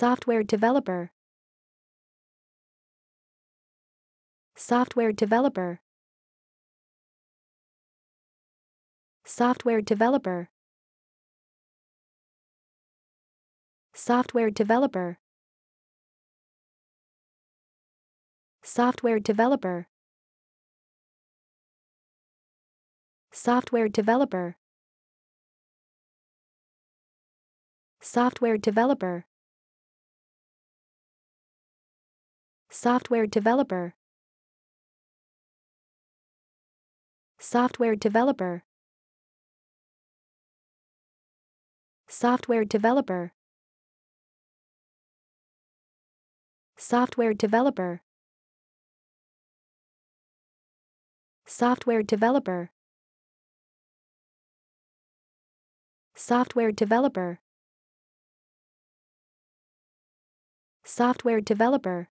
Software developer. Software developer. Software developer. Software developer. Software developer. Software developer. Software developer. Software developer. Software developer. Software developer. Software developer. Software developer. Software developer. Software developer.